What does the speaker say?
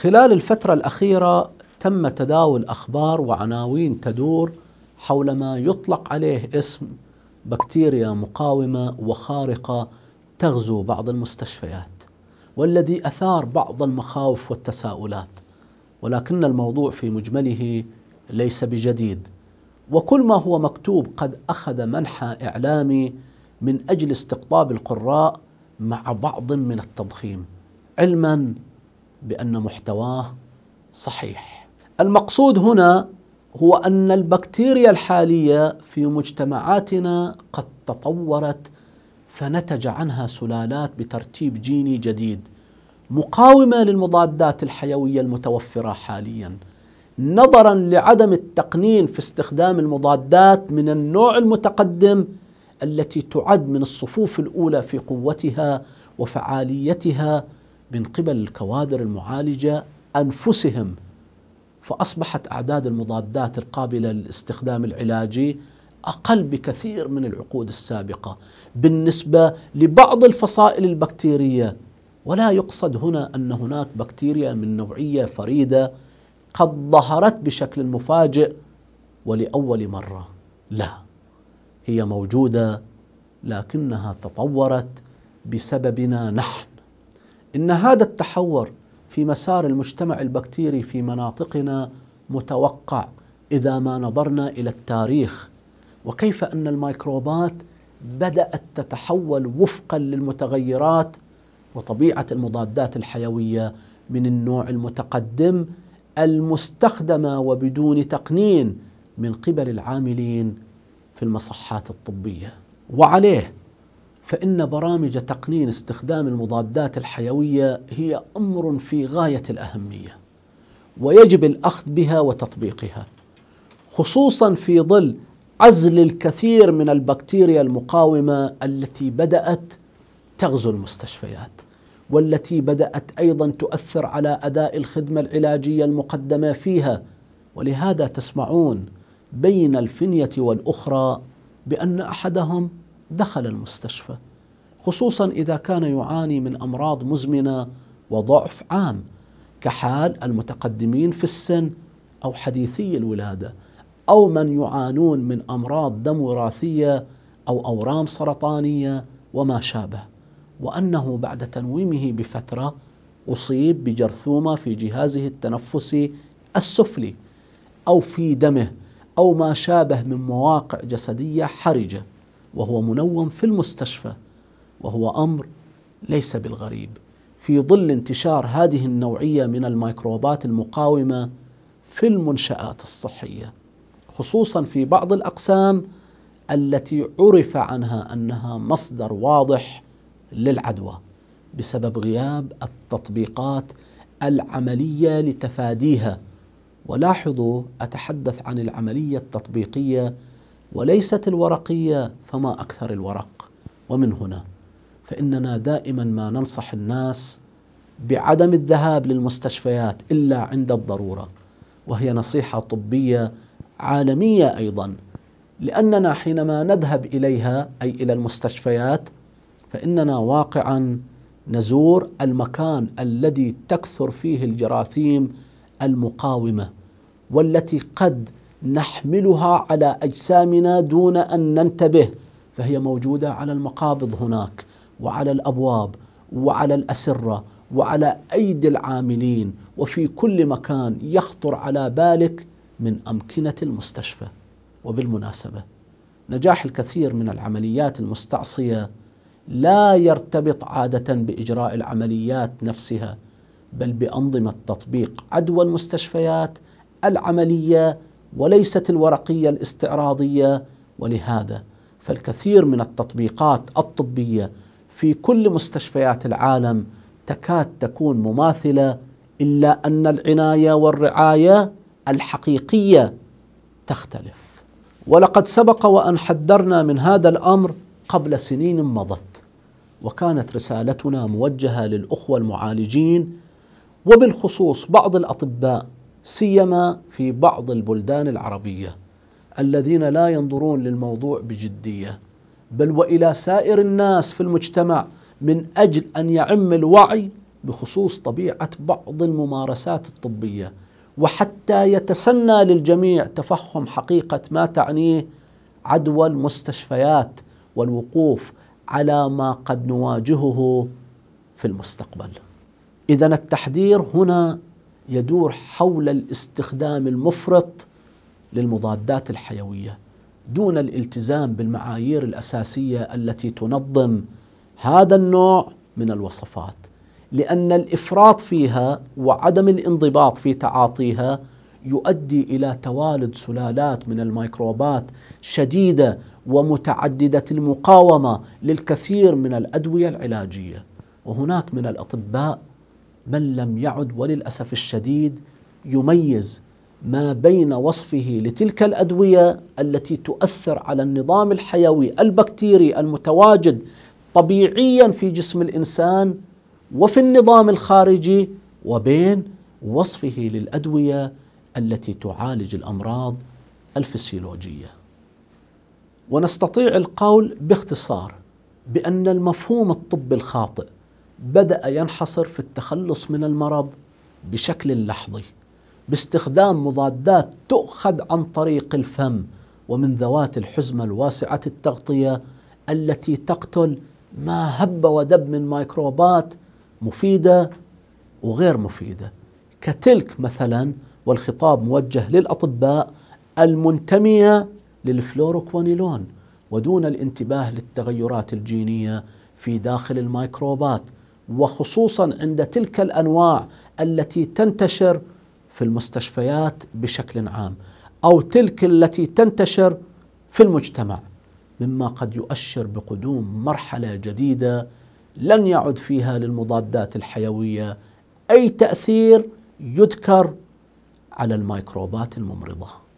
خلال الفترة الأخيرة تم تداول أخبار وعناوين تدور حول ما يطلق عليه اسم بكتيريا مقاومة وخارقة تغزو بعض المستشفيات والذي أثار بعض المخاوف والتساؤلات ولكن الموضوع في مجمله ليس بجديد وكل ما هو مكتوب قد أخذ منحى إعلامي من أجل استقطاب القراء مع بعض من التضخيم علما بأن محتواه صحيح المقصود هنا هو أن البكتيريا الحالية في مجتمعاتنا قد تطورت فنتج عنها سلالات بترتيب جيني جديد مقاومة للمضادات الحيوية المتوفرة حالياً نظرا لعدم التقنين في استخدام المضادات من النوع المتقدم التي تعد من الصفوف الاولى في قوتها وفعاليتها من قبل الكوادر المعالجه انفسهم فاصبحت اعداد المضادات القابله للاستخدام العلاجي اقل بكثير من العقود السابقه بالنسبه لبعض الفصائل البكتيريه ولا يقصد هنا ان هناك بكتيريا من نوعيه فريده قد ظهرت بشكل مفاجئ ولاول مره لا هي موجوده لكنها تطورت بسببنا نحن ان هذا التحور في مسار المجتمع البكتيري في مناطقنا متوقع اذا ما نظرنا الى التاريخ وكيف ان الميكروبات بدات تتحول وفقا للمتغيرات وطبيعه المضادات الحيويه من النوع المتقدم المستخدمه وبدون تقنين من قبل العاملين في المصحات الطبيه وعليه فإن برامج تقنين استخدام المضادات الحيوية هي أمر في غاية الأهمية ويجب الأخذ بها وتطبيقها خصوصا في ظل عزل الكثير من البكتيريا المقاومة التي بدأت تغزو المستشفيات والتي بدأت أيضا تؤثر على أداء الخدمة العلاجية المقدمة فيها ولهذا تسمعون بين الفنية والأخرى بأن أحدهم دخل المستشفى خصوصا اذا كان يعاني من امراض مزمنه وضعف عام كحال المتقدمين في السن او حديثي الولاده او من يعانون من امراض دم وراثيه او اورام سرطانيه وما شابه وانه بعد تنويمه بفتره اصيب بجرثومه في جهازه التنفسي السفلي او في دمه او ما شابه من مواقع جسديه حرجه وهو منوم في المستشفى وهو امر ليس بالغريب في ظل انتشار هذه النوعيه من الميكروبات المقاومه في المنشات الصحيه خصوصا في بعض الاقسام التي عرف عنها انها مصدر واضح للعدوى بسبب غياب التطبيقات العمليه لتفاديها ولاحظوا اتحدث عن العمليه التطبيقيه وليست الورقيه فما اكثر الورق ومن هنا فاننا دائما ما ننصح الناس بعدم الذهاب للمستشفيات الا عند الضروره وهي نصيحه طبيه عالميه ايضا لاننا حينما نذهب اليها اي الى المستشفيات فاننا واقعا نزور المكان الذي تكثر فيه الجراثيم المقاومه والتي قد نحملها على اجسامنا دون ان ننتبه فهي موجوده على المقابض هناك وعلى الابواب وعلى الاسره وعلى ايدي العاملين وفي كل مكان يخطر على بالك من امكنه المستشفى وبالمناسبه نجاح الكثير من العمليات المستعصيه لا يرتبط عاده باجراء العمليات نفسها بل بانظمه تطبيق عدوى المستشفيات العمليه وليست الورقيه الاستعراضيه ولهذا فالكثير من التطبيقات الطبيه في كل مستشفيات العالم تكاد تكون مماثله الا ان العنايه والرعايه الحقيقيه تختلف ولقد سبق وان حذرنا من هذا الامر قبل سنين مضت وكانت رسالتنا موجهه للاخوه المعالجين وبالخصوص بعض الاطباء سيما في بعض البلدان العربيه الذين لا ينظرون للموضوع بجديه بل والى سائر الناس في المجتمع من اجل ان يعم الوعي بخصوص طبيعه بعض الممارسات الطبيه وحتى يتسنى للجميع تفهم حقيقه ما تعنيه عدوى المستشفيات والوقوف على ما قد نواجهه في المستقبل. اذا التحذير هنا يدور حول الاستخدام المفرط للمضادات الحيويه دون الالتزام بالمعايير الاساسيه التي تنظم هذا النوع من الوصفات لان الافراط فيها وعدم الانضباط في تعاطيها يؤدي الى توالد سلالات من الميكروبات شديده ومتعدده المقاومه للكثير من الادويه العلاجيه وهناك من الاطباء من لم يعد وللاسف الشديد يميز ما بين وصفه لتلك الادويه التي تؤثر على النظام الحيوي البكتيري المتواجد طبيعيا في جسم الانسان وفي النظام الخارجي وبين وصفه للادويه التي تعالج الامراض الفسيولوجيه. ونستطيع القول باختصار بان المفهوم الطبي الخاطئ بدأ ينحصر في التخلص من المرض بشكل لحظي باستخدام مضادات تؤخذ عن طريق الفم ومن ذوات الحزمة الواسعة التغطية التي تقتل ما هب ودب من ميكروبات مفيدة وغير مفيدة كتلك مثلا والخطاب موجه للأطباء المنتمية للفلوروكوانيلون ودون الانتباه للتغيرات الجينية في داخل الميكروبات وخصوصا عند تلك الانواع التي تنتشر في المستشفيات بشكل عام او تلك التي تنتشر في المجتمع مما قد يؤشر بقدوم مرحله جديده لن يعد فيها للمضادات الحيويه اي تاثير يذكر على الميكروبات الممرضه